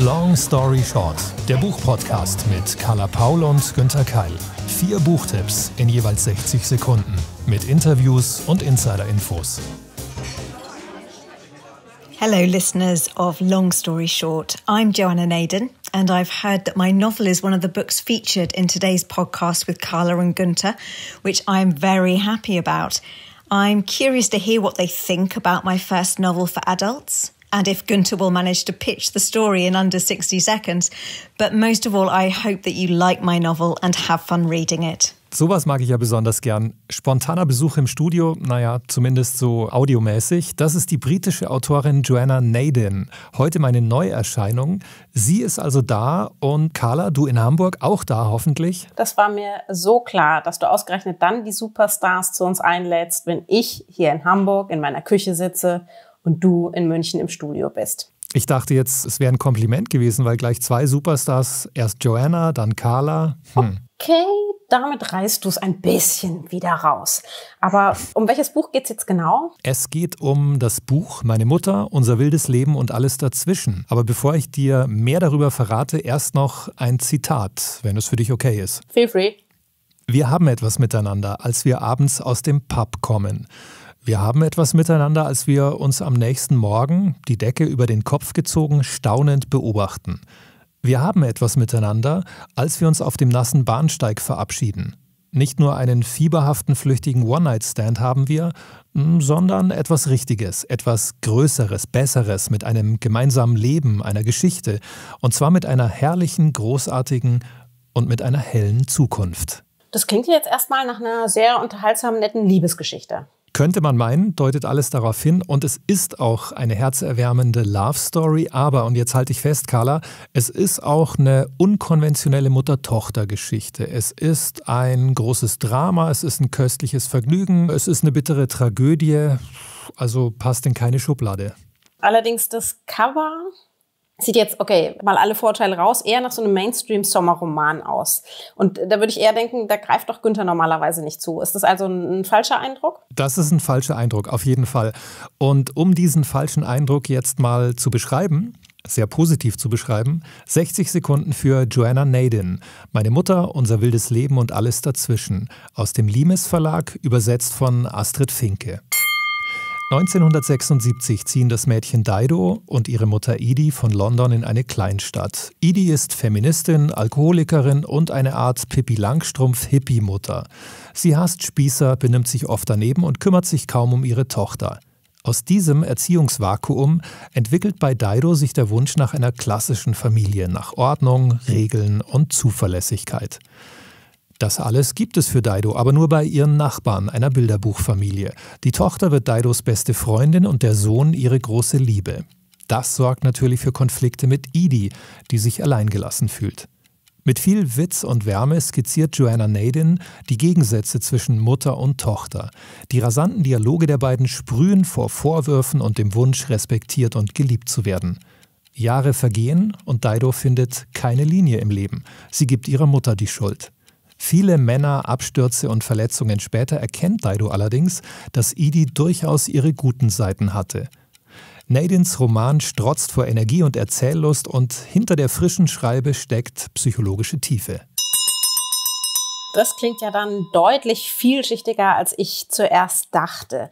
Long Story Short, der Buchpodcast mit Carla Paul und Günther Keil. Vier Buchtipps in jeweils 60 Sekunden mit Interviews und Insider-Infos. Hello, listeners of Long Story Short. I'm Joanna Naden, and I've heard that my novel is one of the books featured in today's podcast with Carla and Günther, which I'm very happy about. I'm curious to hear what they think about my first novel for adults. and if Gunter will manage to pitch the story in under 60 seconds. But most of all, I hope that you like my novel and have fun reading it. Sowas mag ich ja besonders gern. Spontaner Besuch im Studio, naja, zumindest so audiomäßig. Das ist die britische Autorin Joanna Naden. Heute meine Neuerscheinung. Sie ist also da und Carla, du in Hamburg auch da hoffentlich. Das war mir so klar, dass du ausgerechnet dann die Superstars zu uns einlädst, wenn ich hier in Hamburg in meiner Küche sitze und du in München im Studio bist. Ich dachte jetzt, es wäre ein Kompliment gewesen, weil gleich zwei Superstars, erst Joanna, dann Carla. Hm. Okay, damit reißt du es ein bisschen wieder raus. Aber um welches Buch geht es jetzt genau? Es geht um das Buch Meine Mutter, unser wildes Leben und alles dazwischen. Aber bevor ich dir mehr darüber verrate, erst noch ein Zitat, wenn es für dich okay ist. Feel free. Wir haben etwas miteinander, als wir abends aus dem Pub kommen. Wir haben etwas miteinander, als wir uns am nächsten Morgen, die Decke über den Kopf gezogen, staunend beobachten. Wir haben etwas miteinander, als wir uns auf dem nassen Bahnsteig verabschieden. Nicht nur einen fieberhaften, flüchtigen One-Night-Stand haben wir, mm, sondern etwas Richtiges, etwas Größeres, Besseres mit einem gemeinsamen Leben, einer Geschichte, und zwar mit einer herrlichen, großartigen und mit einer hellen Zukunft. Das klingt jetzt erstmal nach einer sehr unterhaltsamen, netten Liebesgeschichte. Könnte man meinen, deutet alles darauf hin und es ist auch eine herzerwärmende Love Story, aber, und jetzt halte ich fest, Carla, es ist auch eine unkonventionelle Mutter-Tochter-Geschichte. Es ist ein großes Drama, es ist ein köstliches Vergnügen, es ist eine bittere Tragödie, also passt in keine Schublade. Allerdings das Cover sieht jetzt, okay, mal alle Vorteile raus, eher nach so einem Mainstream-Sommerroman aus. Und da würde ich eher denken, da greift doch Günther normalerweise nicht zu. Ist das also ein, ein, falscher Eindruck? Das ist ein falscher Eindruck, auf jeden Fall. Und um diesen falschen Eindruck jetzt mal zu beschreiben, sehr positiv zu beschreiben, 60 Sekunden für Joanna Nadin, Meine Mutter, unser wildes Leben und alles dazwischen, aus dem Limes Verlag, übersetzt von Astrid Finke. 1976 ziehen das Mädchen Dido und ihre Mutter Edie von London in eine Kleinstadt. Edie ist Feministin, Alkoholikerin und eine Art Pippi Langstrumpf-Hippie-Mutter. Sie hasst Spießer, benimmt sich oft daneben und kümmert sich kaum um ihre Tochter. Aus diesem Erziehungsvakuum entwickelt bei Dido sich der Wunsch nach einer klassischen Familie, nach Ordnung, Regeln und Zuverlässigkeit. Das alles gibt es für Daido, aber nur bei ihren Nachbarn, einer Bilderbuchfamilie. Die Tochter wird Daidos beste Freundin und der Sohn ihre große Liebe. Das sorgt natürlich für Konflikte mit Edie, die sich alleingelassen fühlt. Mit viel Witz und Wärme skizziert Joanna Nadin die Gegensätze zwischen Mutter und Tochter. Die rasanten Dialoge der beiden sprühen vor Vorwürfen und dem Wunsch, respektiert und geliebt zu werden. Jahre vergehen und Daido findet keine Linie im Leben. Sie gibt ihrer Mutter die Schuld. Viele Männer, Abstürze und Verletzungen später erkennt Daido allerdings, dass Edie durchaus ihre guten Seiten hatte. Nadins Roman strotzt vor Energie und Erzähllust und hinter der frischen Schreibe steckt psychologische Tiefe. Das klingt ja dann deutlich vielschichtiger, als ich zuerst dachte.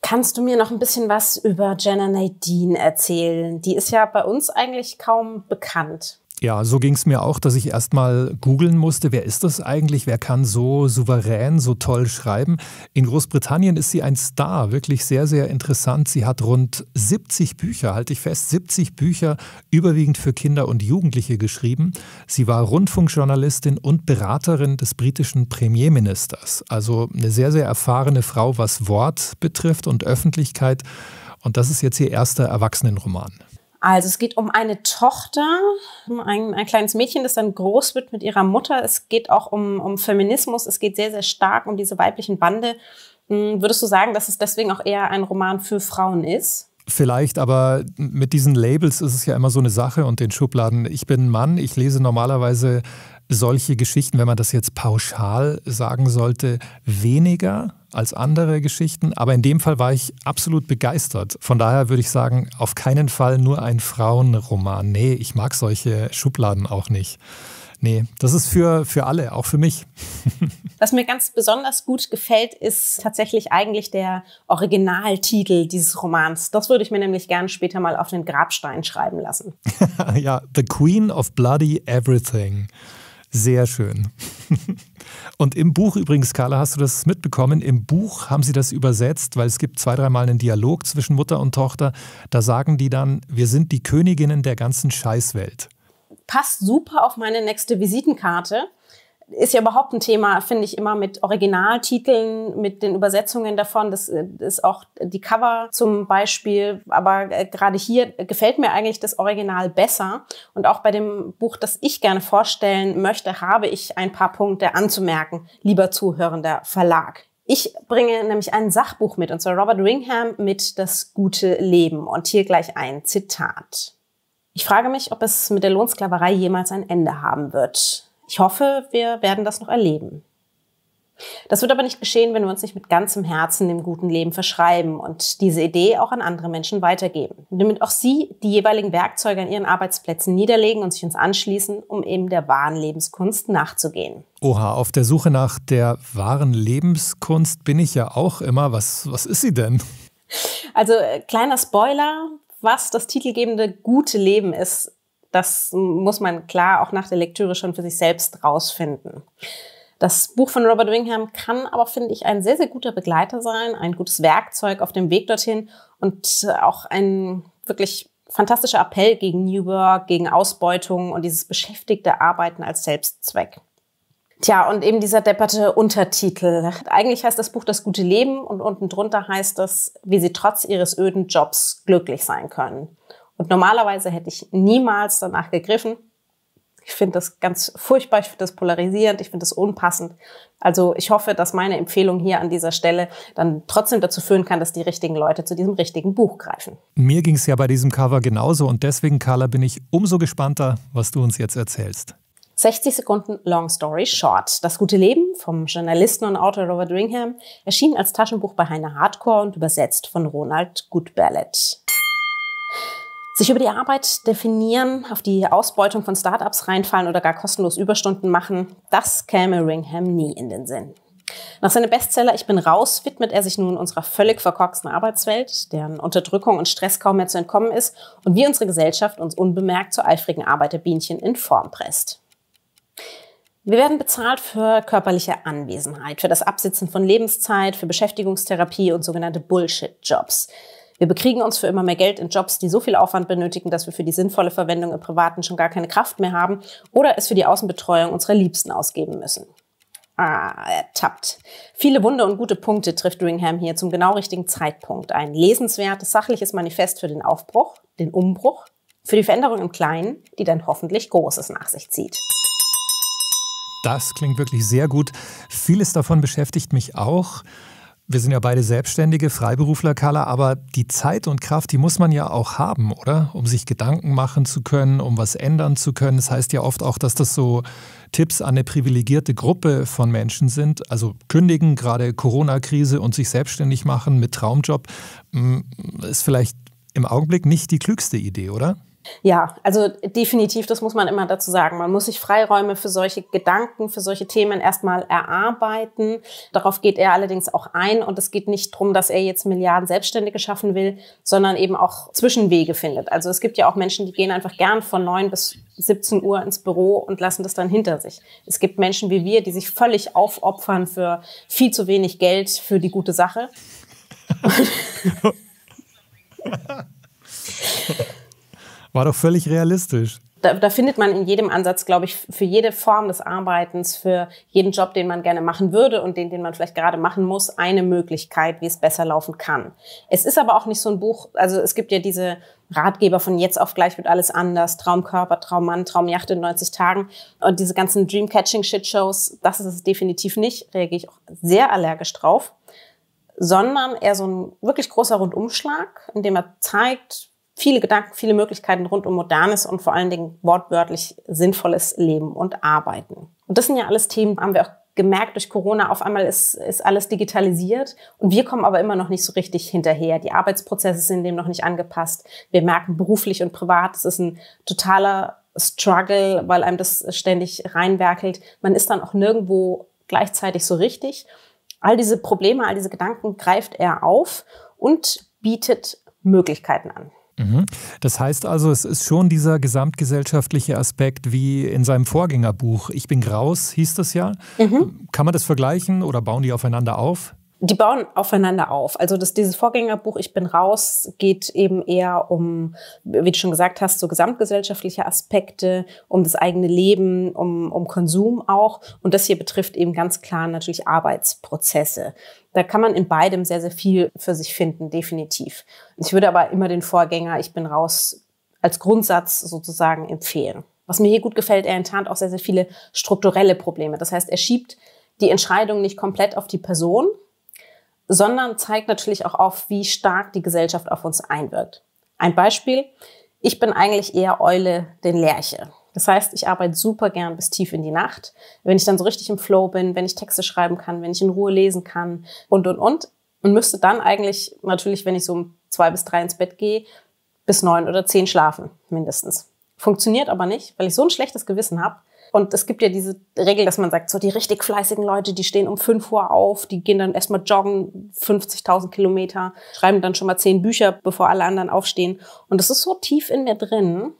Kannst du mir noch ein bisschen was über Jenna Nadine erzählen? Die ist ja bei uns eigentlich kaum bekannt. Ja, so ging es mir auch, dass ich erstmal googeln musste, wer ist das eigentlich, wer kann so souverän, so toll schreiben. In Großbritannien ist sie ein Star, wirklich sehr, sehr interessant. Sie hat rund 70 Bücher, halte ich fest, 70 Bücher überwiegend für Kinder und Jugendliche geschrieben. Sie war Rundfunkjournalistin und Beraterin des britischen Premierministers. Also eine sehr, sehr erfahrene Frau, was Wort betrifft und Öffentlichkeit. Und das ist jetzt ihr erster Erwachsenenroman. Also es geht um eine Tochter, ein, ein kleines Mädchen, das dann groß wird mit ihrer Mutter. Es geht auch um, um Feminismus, es geht sehr, sehr stark um diese weiblichen Bande. Hm, würdest du sagen, dass es deswegen auch eher ein Roman für Frauen ist? Vielleicht, aber mit diesen Labels ist es ja immer so eine Sache und den Schubladen. Ich bin Mann, ich lese normalerweise solche Geschichten, wenn man das jetzt pauschal sagen sollte, weniger als andere Geschichten, aber in dem Fall war ich absolut begeistert. Von daher würde ich sagen, auf keinen Fall nur ein Frauenroman. Nee, ich mag solche Schubladen auch nicht. Nee, das ist für, für alle, auch für mich. Was mir ganz besonders gut gefällt, ist tatsächlich eigentlich der Originaltitel dieses Romans. Das würde ich mir nämlich gerne später mal auf den Grabstein schreiben lassen. ja, The Queen of Bloody Everything. Sehr schön. Und im Buch übrigens, Carla, hast du das mitbekommen? Im Buch haben sie das übersetzt, weil es gibt zwei, dreimal einen Dialog zwischen Mutter und Tochter. Da sagen die dann, wir sind die Königinnen der ganzen Scheißwelt. Passt super auf meine nächste Visitenkarte ist ja überhaupt ein Thema, finde ich, immer mit Originaltiteln, mit den Übersetzungen davon. Das äh, ist auch die Cover zum Beispiel. Aber äh, gerade hier gefällt mir eigentlich das Original besser. Und auch bei dem Buch, das ich gerne vorstellen möchte, habe ich ein paar Punkte anzumerken, lieber zuhörender Verlag. Ich bringe nämlich ein Sachbuch mit, und zwar Robert Ringham mit Das gute Leben. Und hier gleich ein Zitat. Ich frage mich, ob es mit der Lohnsklaverei jemals ein Ende haben wird. Ich hoffe, wir werden das noch erleben. Das wird aber nicht geschehen, wenn wir uns nicht mit ganzem Herzen dem guten Leben verschreiben und diese Idee auch an andere Menschen weitergeben. Damit auch sie die jeweiligen Werkzeuge an ihren Arbeitsplätzen niederlegen und sich uns anschließen, um eben der wahren Lebenskunst nachzugehen. Oha, auf der Suche nach der wahren Lebenskunst bin ich ja auch immer. Was, was ist sie denn? Also, äh, kleiner Spoiler, was das titelgebende gute Leben ist, das muss man klar auch nach der Lektüre schon für sich selbst rausfinden. Das Buch von Robert Wingham kann aber, finde ich, ein sehr, sehr guter Begleiter sein, ein gutes Werkzeug auf dem Weg dorthin und auch ein wirklich fantastischer Appell gegen New Work, gegen Ausbeutung und dieses beschäftigte Arbeiten als Selbstzweck. Tja, und eben dieser depperte Untertitel. Eigentlich heißt das Buch Das gute Leben und unten drunter heißt es, wie sie trotz ihres öden Jobs glücklich sein können. Und normalerweise hätte ich niemals danach gegriffen. Ich finde das ganz furchtbar, ich finde das polarisierend, ich finde das unpassend. Also ich hoffe, dass meine Empfehlung hier an dieser Stelle dann trotzdem dazu führen kann, dass die richtigen Leute zu diesem richtigen Buch greifen. Mir ging es ja bei diesem Cover genauso und deswegen, Carla, bin ich umso gespannter, was du uns jetzt erzählst. 60 Sekunden Long Story Short. Das gute Leben vom Journalisten und Autor Robert Ringham erschien als Taschenbuch bei Heine Hardcore und übersetzt von Ronald Goodballet. Sich über die Arbeit definieren, auf die Ausbeutung von Startups reinfallen oder gar kostenlos Überstunden machen, das käme Ringham nie in den Sinn. Nach seinem Bestseller Ich bin raus widmet er sich nun unserer völlig verkorksten Arbeitswelt, deren Unterdrückung und Stress kaum mehr zu entkommen ist und wie unsere Gesellschaft uns unbemerkt zur eifrigen Arbeiterbienchen in Form presst. Wir werden bezahlt für körperliche Anwesenheit, für das Absitzen von Lebenszeit, für Beschäftigungstherapie und sogenannte Bullshit-Jobs. Wir bekriegen uns für immer mehr Geld in Jobs, die so viel Aufwand benötigen, dass wir für die sinnvolle Verwendung im Privaten schon gar keine Kraft mehr haben oder es für die Außenbetreuung unserer Liebsten ausgeben müssen. Ah, ertappt. Viele Wunder und gute Punkte trifft Ringham hier zum genau richtigen Zeitpunkt. Ein lesenswertes, sachliches Manifest für den Aufbruch, den Umbruch, für die Veränderung im Kleinen, die dann hoffentlich Großes nach sich zieht. Das klingt wirklich sehr gut. Vieles davon beschäftigt mich auch. Wir sind ja beide Selbstständige, Freiberufler, Carla, aber die Zeit und Kraft, die muss man ja auch haben, oder? Um sich Gedanken machen zu können, um was ändern zu können. Das heißt ja oft auch, dass das so Tipps an eine privilegierte Gruppe von Menschen sind. Also kündigen, gerade Corona-Krise und sich selbstständig machen mit Traumjob, mm, ist vielleicht im Augenblick nicht die klügste Idee, oder? Ja, also definitiv, das muss man immer dazu sagen. Man muss sich Freiräume für solche Gedanken, für solche Themen erstmal erarbeiten. Darauf geht er allerdings auch ein und es geht nicht darum, dass er jetzt Milliarden Selbstständige schaffen will, sondern eben auch Zwischenwege findet. Also es gibt ja auch Menschen, die gehen einfach gern von 9 bis 17 Uhr ins Büro und lassen das dann hinter sich. Es gibt Menschen wie wir, die sich völlig aufopfern für viel zu wenig Geld für die gute Sache. War doch völlig realistisch. Da, da, findet man in jedem Ansatz, glaube ich, für jede Form des Arbeitens, für jeden Job, den man gerne machen würde und den, den man vielleicht gerade machen muss, eine Möglichkeit, wie es besser laufen kann. Es ist aber auch nicht so ein Buch, also es gibt ja diese Ratgeber von jetzt auf gleich wird alles anders, Traumkörper, Traummann, Traumjacht in 90 Tagen und diese ganzen Dreamcatching-Shitshows, das ist es definitiv nicht, reagiere ich auch sehr allergisch drauf sondern eher so ein wirklich großer Rundumschlag, in dem er zeigt, viele Gedanken, viele Möglichkeiten rund um modernes und vor allen Dingen wortwörtlich sinnvolles Leben und Arbeiten. Und das sind ja alles Themen, haben wir auch gemerkt durch Corona, auf einmal ist, ist alles digitalisiert und wir kommen aber immer noch nicht so richtig hinterher. Die Arbeitsprozesse sind dem noch nicht angepasst. Wir merken beruflich und privat, es ist ein totaler Struggle, weil einem das ständig reinwerkelt. Man ist dann auch nirgendwo gleichzeitig so richtig. All diese Probleme, all diese Gedanken greift er auf und bietet Möglichkeiten an. Mhm. Das heißt also, es ist schon dieser gesamtgesellschaftliche Aspekt wie in seinem Vorgängerbuch Ich bin Graus, hieß das ja. Mhm. Kann man das vergleichen oder bauen die aufeinander auf? die bauen aufeinander auf. Also das, dieses Vorgängerbuch Ich bin raus geht eben eher um, wie du schon gesagt hast, so gesamtgesellschaftliche Aspekte, um das eigene Leben, um, um Konsum auch. Und das hier betrifft eben ganz klar natürlich Arbeitsprozesse. Da kann man in beidem sehr, sehr viel für sich finden, definitiv. Ich würde aber immer den Vorgänger Ich bin raus als Grundsatz sozusagen empfehlen. Was mir hier gut gefällt, er enttarnt auch sehr, sehr viele strukturelle Probleme. Das heißt, er schiebt die Entscheidung nicht komplett auf die Person, sondern zeigt natürlich auch auf, wie stark die Gesellschaft auf uns einwirkt. Ein Beispiel, ich bin eigentlich eher Eule, denn Lerche. Das heißt, ich arbeite super gern bis tief in die Nacht. Wenn ich dann so richtig im Flow bin, wenn ich Texte schreiben kann, wenn ich in Ruhe lesen kann und, und, und. Und müsste dann eigentlich natürlich, wenn ich so um zwei bis drei ins Bett gehe, bis neun oder zehn schlafen, mindestens. Funktioniert aber nicht, weil ich so ein schlechtes Gewissen habe, und es gibt ja diese Regel, dass man sagt, so die richtig fleißigen Leute, die stehen um 5 Uhr auf, die gehen dann erstmal joggen, 50.000 Kilometer, schreiben dann schon mal zehn Bücher, bevor alle anderen aufstehen. Und das ist so tief in mir drin,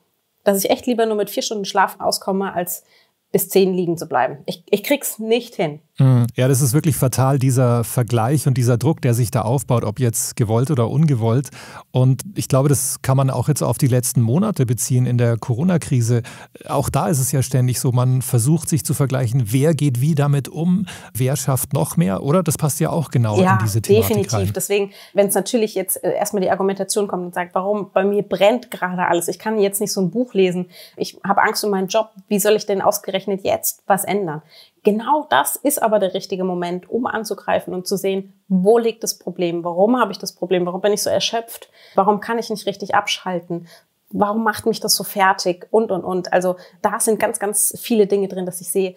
dass ich echt lieber nur mit vier Stunden Schlaf auskomme, als bis zehn liegen zu bleiben. Ich, ich krieg's nicht hin. Mhm. Ja, das ist wirklich fatal, dieser Vergleich und dieser Druck, der sich da aufbaut, ob jetzt gewollt oder ungewollt. Und ich glaube, das kann man auch jetzt auf die letzten Monate beziehen in der Corona-Krise. Auch da ist es ja ständig so, man versucht sich zu vergleichen, wer geht wie damit um, wer schafft noch mehr, oder? Das passt ja auch genau ja, in diese Thematik definitiv. Rein. Deswegen, wenn es natürlich jetzt äh, erstmal die Argumentation kommt und sagt, warum, bei mir brennt gerade alles, ich kann jetzt nicht so ein Buch lesen, ich habe Angst um meinen Job, wie soll ich denn ausgerechnet jetzt was ändern? Genau das ist aber der richtige Moment, um anzugreifen und zu sehen, wo liegt das Problem, warum habe ich das Problem, warum bin ich so erschöpft, warum kann ich nicht richtig abschalten, warum macht mich das so fertig und, und, und. Also da sind ganz, ganz viele Dinge drin, dass ich sehe,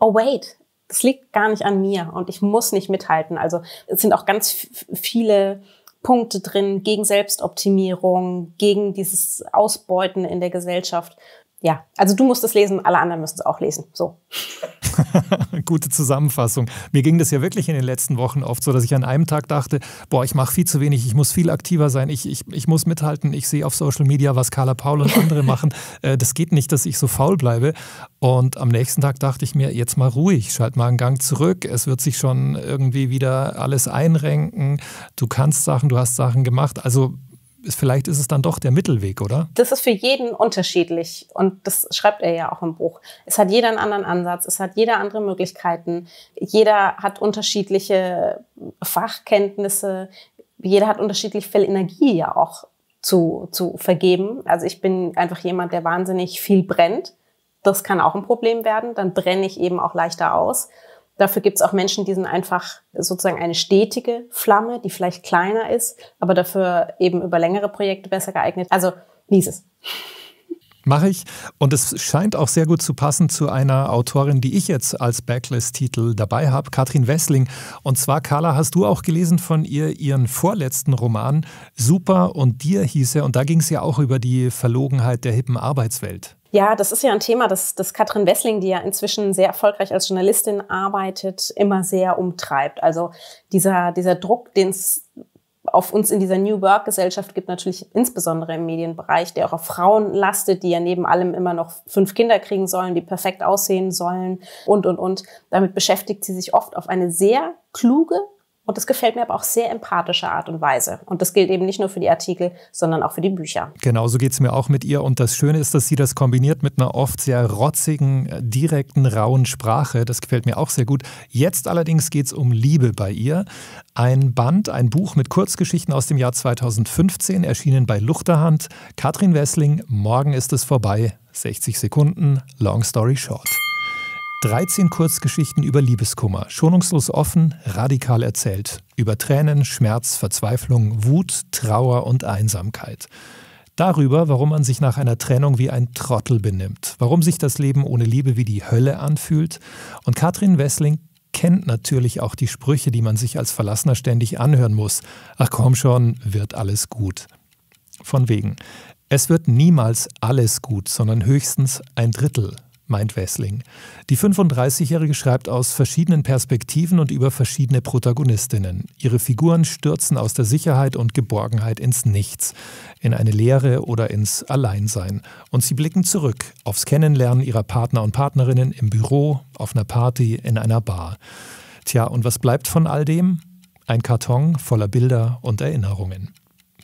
oh wait, das liegt gar nicht an mir und ich muss nicht mithalten. Also es sind auch ganz viele Punkte drin gegen Selbstoptimierung, gegen dieses Ausbeuten in der Gesellschaft ja, also du musst es lesen, alle anderen müssen es auch lesen. So. Gute Zusammenfassung. Mir ging das ja wirklich in den letzten Wochen oft so, dass ich an einem Tag dachte, boah, ich mache viel zu wenig, ich muss viel aktiver sein, ich, ich, ich muss mithalten, ich sehe auf Social Media, was Carla Paul und andere machen. Äh, das geht nicht, dass ich so faul bleibe. Und am nächsten Tag dachte ich mir, jetzt mal ruhig, schalt mal einen Gang zurück, es wird sich schon irgendwie wieder alles einrenken, du kannst Sachen, du hast Sachen gemacht. Also vielleicht ist es dann doch der Mittelweg, oder? Das ist für jeden unterschiedlich und das schreibt er ja auch im Buch. Es hat jeder einen anderen Ansatz, es hat jeder andere Möglichkeiten, jeder hat unterschiedliche Fachkenntnisse, jeder hat unterschiedlich viel Energie ja auch zu, zu vergeben. Also ich bin einfach jemand, der wahnsinnig viel brennt. Das kann auch ein Problem werden, dann brenne ich eben auch leichter aus. Dafür gibt es auch Menschen, die sind einfach sozusagen eine stetige Flamme, die vielleicht kleiner ist, aber dafür eben über längere Projekte besser geeignet. Also lies es. Mache ich. Und es scheint auch sehr gut zu passen zu einer Autorin, die ich jetzt als Backlist-Titel dabei habe, Katrin Wessling. Und zwar, Carla, hast du auch gelesen von ihr ihren vorletzten Roman, Super und Dir hieß er. Und da ging es ja auch über die Verlogenheit der hippen Arbeitswelt. Ja, das ist ja ein Thema, das, das Katrin Wessling, die ja inzwischen sehr erfolgreich als Journalistin arbeitet, immer sehr umtreibt. Also dieser, dieser Druck, den es auf uns in dieser New Work-Gesellschaft gibt, natürlich insbesondere im Medienbereich, der auch auf Frauen lastet, die ja neben allem immer noch fünf Kinder kriegen sollen, die perfekt aussehen sollen und, und, und. Damit beschäftigt sie sich oft auf eine sehr kluge, und das gefällt mir aber auch sehr empathische Art und Weise. Und das gilt eben nicht nur für die Artikel, sondern auch für die Bücher. Genauso geht es mir auch mit ihr. Und das Schöne ist, dass sie das kombiniert mit einer oft sehr rotzigen, äh, direkten, rauen Sprache. Das gefällt mir auch sehr gut. Jetzt allerdings geht es um Liebe bei ihr. Ein Band, ein Buch mit Kurzgeschichten aus dem Jahr 2015, erschienen bei Luchterhand. Katrin Wessling, morgen ist es vorbei. 60 Sekunden, Long Story Short. 13 Kurzgeschichten über Liebeskummer, schonungslos offen, radikal erzählt, über Tränen, Schmerz, Verzweiflung, Wut, Trauer und Einsamkeit. Darüber, warum man sich nach einer Trennung wie ein Trottel benimmt, warum sich das Leben ohne Liebe wie die Hölle anfühlt. Und Katrin Wessling kennt natürlich auch die Sprüche, die man sich als Verlassener ständig anhören muss. Ach komm schon, wird alles gut. Von wegen. Es wird niemals alles gut, sondern höchstens ein Drittel, meint Wessling. Die 35-Jährige schreibt aus verschiedenen Perspektiven und über verschiedene Protagonistinnen. Ihre Figuren stürzen aus der Sicherheit und Geborgenheit ins Nichts, in eine Leere oder ins Alleinsein. Und sie blicken zurück aufs Kennenlernen ihrer Partner und Partnerinnen im Büro, auf einer Party, in einer Bar. Tja, und was bleibt von all dem? Ein Karton voller Bilder und Erinnerungen.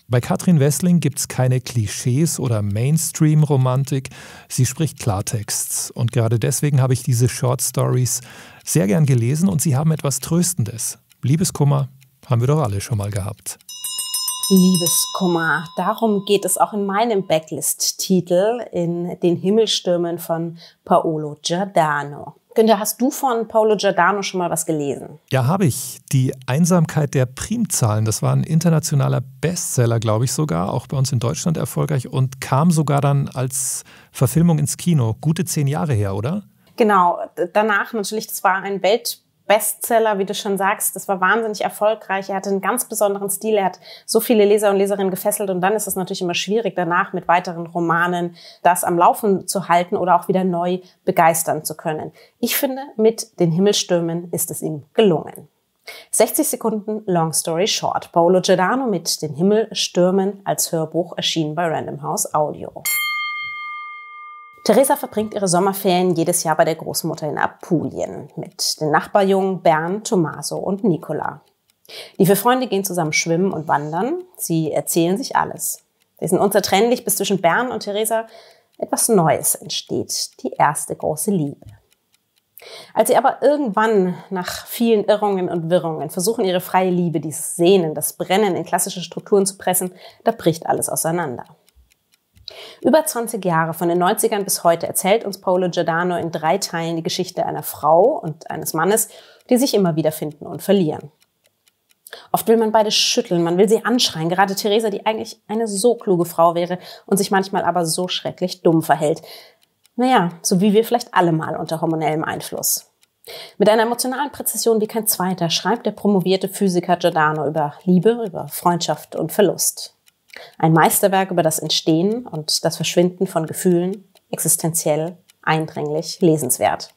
Bei Katrin Wessling gibt es keine Klischees oder Mainstream-Romantik. Sie spricht Klartexts. Und gerade deswegen habe ich diese Short Stories sehr gern gelesen und sie haben etwas Tröstendes. Liebeskummer haben wir doch alle schon mal gehabt. Liebeskummer. Darum geht es auch in meinem Backlist-Titel in den Himmelstürmen von Paolo Giordano. Günther, hast du von Paolo Giordano schon mal was gelesen? Ja, habe ich. Die Einsamkeit der Primzahlen, das war ein internationaler Bestseller, glaube ich sogar, auch bei uns in Deutschland erfolgreich und kam sogar dann als Verfilmung ins Kino. Gute zehn Jahre her, oder? Genau, danach natürlich, das war ein Welt Bestseller, wie du schon sagst. Das war wahnsinnig erfolgreich. Er hatte einen ganz besonderen Stil. Er hat so viele Leser und Leserinnen gefesselt. Und dann ist es natürlich immer schwierig, danach mit weiteren Romanen das am Laufen zu halten oder auch wieder neu begeistern zu können. Ich finde, mit den Himmelstürmen ist es ihm gelungen. 60 Sekunden Long Story Short. Paolo Giordano mit den Himmelstürmen als Hörbuch erschienen bei Random House Audio. Theresa verbringt ihre Sommerferien jedes Jahr bei der Großmutter in Apulien mit den Nachbarjungen Bernd, Tommaso und Nicola. Die vier Freunde gehen zusammen schwimmen und wandern. Sie erzählen sich alles. Sie sind unzertrennlich, bis zwischen Bern und Theresa etwas Neues entsteht. Die erste große Liebe. Als sie aber irgendwann nach vielen Irrungen und Wirrungen versuchen, ihre freie Liebe, dieses Sehnen, das Brennen in klassische Strukturen zu pressen, da bricht alles auseinander. Über 20 Jahre, von den 90ern bis heute, erzählt uns Paolo Giordano in drei Teilen die Geschichte einer Frau und eines Mannes, die sich immer wieder finden und verlieren. Oft will man beide schütteln, man will sie anschreien. Gerade Theresa, die eigentlich eine so kluge Frau wäre und sich manchmal aber so schrecklich dumm verhält. Naja, so wie wir vielleicht alle mal unter hormonellem Einfluss. Mit einer emotionalen Präzision wie kein zweiter schreibt der promovierte Physiker Giordano über Liebe, über Freundschaft und Verlust. Ein Meisterwerk über das Entstehen und das Verschwinden von Gefühlen, existenziell, eindringlich, lesenswert.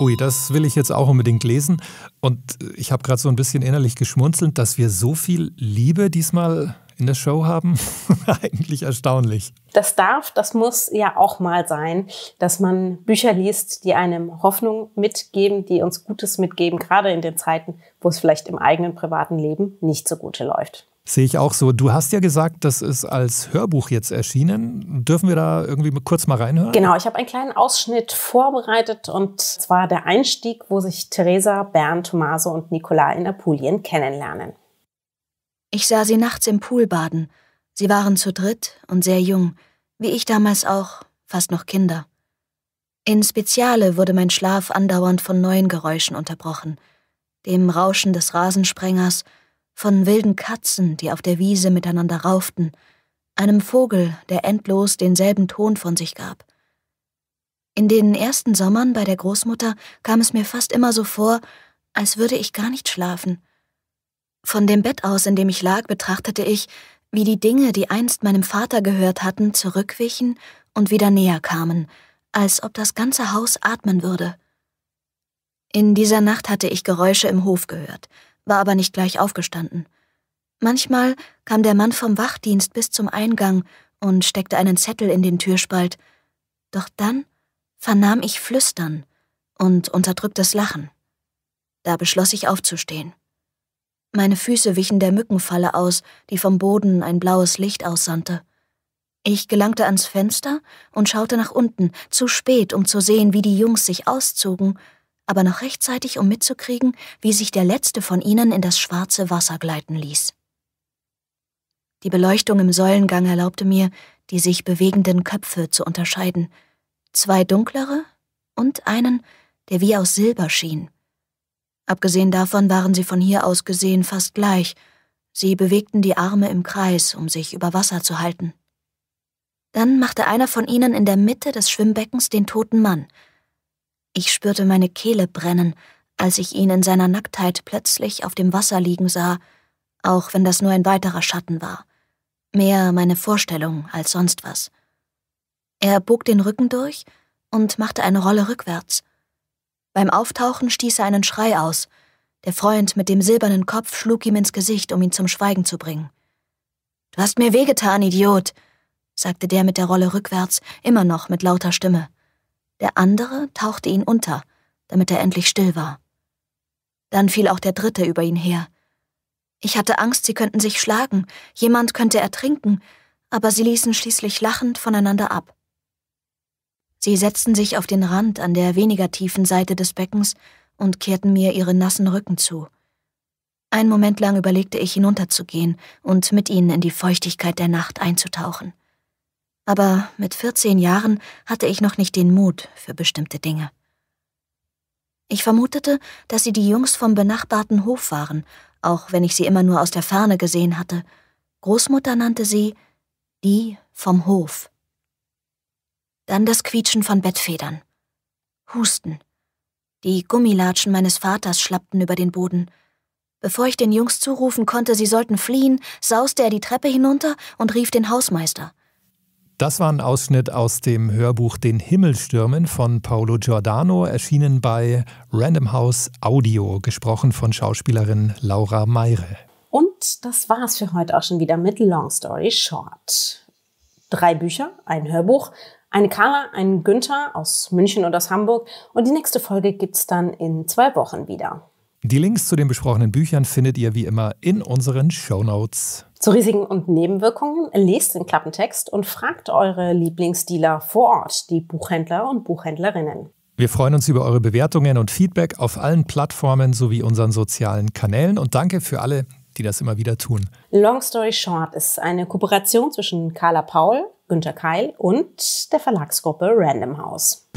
Ui, das will ich jetzt auch unbedingt lesen. Und ich habe gerade so ein bisschen innerlich geschmunzelt, dass wir so viel Liebe diesmal in der Show haben. Eigentlich erstaunlich. Das darf, das muss ja auch mal sein, dass man Bücher liest, die einem Hoffnung mitgeben, die uns Gutes mitgeben, gerade in den Zeiten, wo es vielleicht im eigenen privaten Leben nicht so gut läuft. Sehe ich auch so. Du hast ja gesagt, das ist als Hörbuch jetzt erschienen. Dürfen wir da irgendwie kurz mal reinhören? Genau, ich habe einen kleinen Ausschnitt vorbereitet und zwar der Einstieg, wo sich Theresa, Bernd, Tommaso und Nicola in Apulien kennenlernen. Ich sah sie nachts im Pool baden. Sie waren zu dritt und sehr jung, wie ich damals auch, fast noch Kinder. In Speziale wurde mein Schlaf andauernd von neuen Geräuschen unterbrochen, dem Rauschen des Rasensprengers, von wilden Katzen, die auf der Wiese miteinander rauften, einem Vogel, der endlos denselben Ton von sich gab. In den ersten Sommern bei der Großmutter kam es mir fast immer so vor, als würde ich gar nicht schlafen. Von dem Bett aus, in dem ich lag, betrachtete ich, wie die Dinge, die einst meinem Vater gehört hatten, zurückwichen und wieder näher kamen, als ob das ganze Haus atmen würde. In dieser Nacht hatte ich Geräusche im Hof gehört, war aber nicht gleich aufgestanden. Manchmal kam der Mann vom Wachdienst bis zum Eingang und steckte einen Zettel in den Türspalt. Doch dann vernahm ich Flüstern und unterdrücktes Lachen. Da beschloss ich aufzustehen. Meine Füße wichen der Mückenfalle aus, die vom Boden ein blaues Licht aussandte. Ich gelangte ans Fenster und schaute nach unten, zu spät, um zu sehen, wie die Jungs sich auszogen aber noch rechtzeitig, um mitzukriegen, wie sich der letzte von ihnen in das schwarze Wasser gleiten ließ. Die Beleuchtung im Säulengang erlaubte mir, die sich bewegenden Köpfe zu unterscheiden, zwei dunklere und einen, der wie aus Silber schien. Abgesehen davon waren sie von hier aus gesehen fast gleich, sie bewegten die Arme im Kreis, um sich über Wasser zu halten. Dann machte einer von ihnen in der Mitte des Schwimmbeckens den toten Mann, ich spürte meine Kehle brennen, als ich ihn in seiner Nacktheit plötzlich auf dem Wasser liegen sah, auch wenn das nur ein weiterer Schatten war. Mehr meine Vorstellung als sonst was. Er bog den Rücken durch und machte eine Rolle rückwärts. Beim Auftauchen stieß er einen Schrei aus. Der Freund mit dem silbernen Kopf schlug ihm ins Gesicht, um ihn zum Schweigen zu bringen. Du hast mir wehgetan, Idiot, sagte der mit der Rolle rückwärts, immer noch mit lauter Stimme der andere tauchte ihn unter, damit er endlich still war. Dann fiel auch der dritte über ihn her. Ich hatte Angst, sie könnten sich schlagen, jemand könnte ertrinken, aber sie ließen schließlich lachend voneinander ab. Sie setzten sich auf den Rand an der weniger tiefen Seite des Beckens und kehrten mir ihre nassen Rücken zu. Ein Moment lang überlegte ich hinunterzugehen und mit ihnen in die Feuchtigkeit der Nacht einzutauchen aber mit 14 Jahren hatte ich noch nicht den Mut für bestimmte Dinge. Ich vermutete, dass sie die Jungs vom benachbarten Hof waren, auch wenn ich sie immer nur aus der Ferne gesehen hatte. Großmutter nannte sie die vom Hof. Dann das Quietschen von Bettfedern. Husten. Die Gummilatschen meines Vaters schlappten über den Boden. Bevor ich den Jungs zurufen konnte, sie sollten fliehen, sauste er die Treppe hinunter und rief den Hausmeister. Das war ein Ausschnitt aus dem Hörbuch Den Himmelstürmen von Paolo Giordano, erschienen bei Random House Audio, gesprochen von Schauspielerin Laura Meire. Und das war's für heute auch schon wieder mit Long Story Short. Drei Bücher, ein Hörbuch, eine Carla, ein Günther aus München und aus Hamburg und die nächste Folge gibt's dann in zwei Wochen wieder. Die Links zu den besprochenen Büchern findet ihr wie immer in unseren Shownotes. Zu Risiken und Nebenwirkungen lest den Klappentext und fragt eure Lieblingsdealer vor Ort, die Buchhändler und Buchhändlerinnen. Wir freuen uns über eure Bewertungen und Feedback auf allen Plattformen sowie unseren sozialen Kanälen und danke für alle, die das immer wieder tun. Long Story Short ist eine Kooperation zwischen Carla Paul, Günter Keil und der Verlagsgruppe Random House.